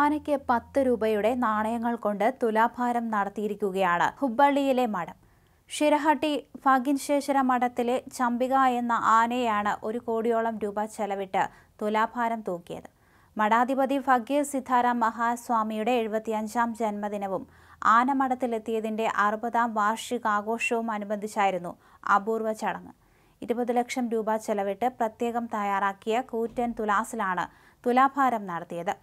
ആനയ്ക്ക് പത്ത് രൂപയുടെ നാണയങ്ങൾ കൊണ്ട് തുലാഭാരം നടത്തിയിരിക്കുകയാണ് ഹുബ്ബള്ളിയിലെ മഠം ശിരഹട്ടി ഭഗിൻശേഷര മഠത്തിലെ ചമ്പിക എന്ന ആനയാണ് ഒരു കോടിയോളം രൂപ ചെലവിട്ട് തുലാഭാരം തൂക്കിയത് മഠാധിപതി ഫഗീർ സിദ്ധാറാം മഹാസ്വാമിയുടെ എഴുപത്തിയഞ്ചാം ജന്മദിനവും ആനമഠത്തിലെത്തിയതിൻ്റെ അറുപതാം വാർഷികാഘോഷവും അനുബന്ധിച്ചായിരുന്നു അപൂർവ ചടങ്ങ് ഇരുപത് ലക്ഷം രൂപ ചെലവിട്ട് പ്രത്യേകം തയ്യാറാക്കിയ കൂറ്റൻ തുലാസിലാണ് തുലാഭാരം നടത്തിയത്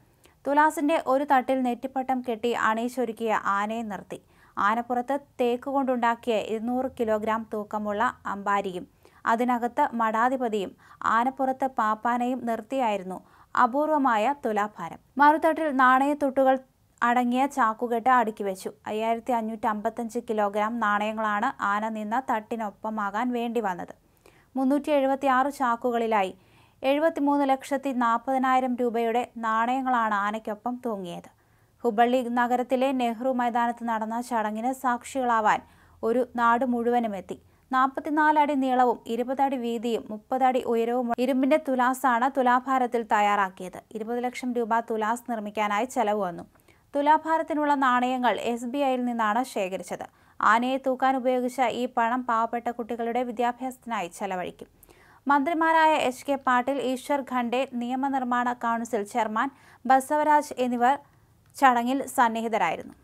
തുലാസിന്റെ ഒരു തട്ടിൽ നെറ്റിപ്പട്ടം കെട്ടി അണിയിച്ചൊരുക്കിയ ആനയെ നിർത്തി ആനപ്പുറത്ത് തേക്ക് കൊണ്ടുണ്ടാക്കിയ ഇരുന്നൂറ് കിലോഗ്രാം തൂക്കമുള്ള അമ്പാരിയും അതിനകത്ത് മഠാധിപതിയും ആനപ്പുറത്ത് പാപ്പാനയും നിർത്തിയായിരുന്നു അപൂർവമായ തുലാഭാരം മറുതട്ടിൽ നാണയത്തൊട്ടുകൾ അടങ്ങിയ ചാക്കുകെട്ട് അടുക്കി വെച്ചു അയ്യായിരത്തി അഞ്ഞൂറ്റി അമ്പത്തഞ്ച് കിലോഗ്രാം നാണയങ്ങളാണ് ആന നിന്ന തട്ടിനൊപ്പമാകാൻ വേണ്ടി വന്നത് മുന്നൂറ്റി എഴുപത്തി ആറ് ചാക്കുകളിലായി എഴുപത്തിമൂന്ന് ലക്ഷത്തി നാൽപ്പതിനായിരം രൂപയുടെ നാണയങ്ങളാണ് ആനയ്ക്കൊപ്പം തൂങ്ങിയത് ഹുബള്ളി നഗരത്തിലെ നെഹ്റു മൈതാനത്ത് നടന്ന ചടങ്ങിന് സാക്ഷികളാവാൻ ഒരു നാട് മുഴുവനും എത്തി നാൽപ്പത്തിനാലടി നീളവും ഇരുപതടി വീതിയും മുപ്പതടി ഉയരവും ഇരുമ്പിന്റെ തുലാസാണ് തുലാഭാരത്തിൽ തയ്യാറാക്കിയത് ഇരുപത് ലക്ഷം രൂപ തുലാസ് നിർമ്മിക്കാനായി ചെലവ് വന്നു തുലാഭാരത്തിനുള്ള നാണയങ്ങൾ എസ് ബി ഐയിൽ നിന്നാണ് ശേഖരിച്ചത് ആനയെ തൂക്കാൻ ഉപയോഗിച്ച ഈ പണം പാവപ്പെട്ട കുട്ടികളുടെ വിദ്യാഭ്യാസത്തിനായി ചെലവഴിക്കും മന്ത്രിമാരായ എച്ച് കെ പാട്ടീൽ ഈശ്വർ ഖണ്ഡേ നിയമനിർമ്മാണ കൗൺസിൽ ചെയർമാൻ ബസവരാജ് എന്നിവർ ചടങ്ങിൽ സന്നിഹിതരായിരുന്നു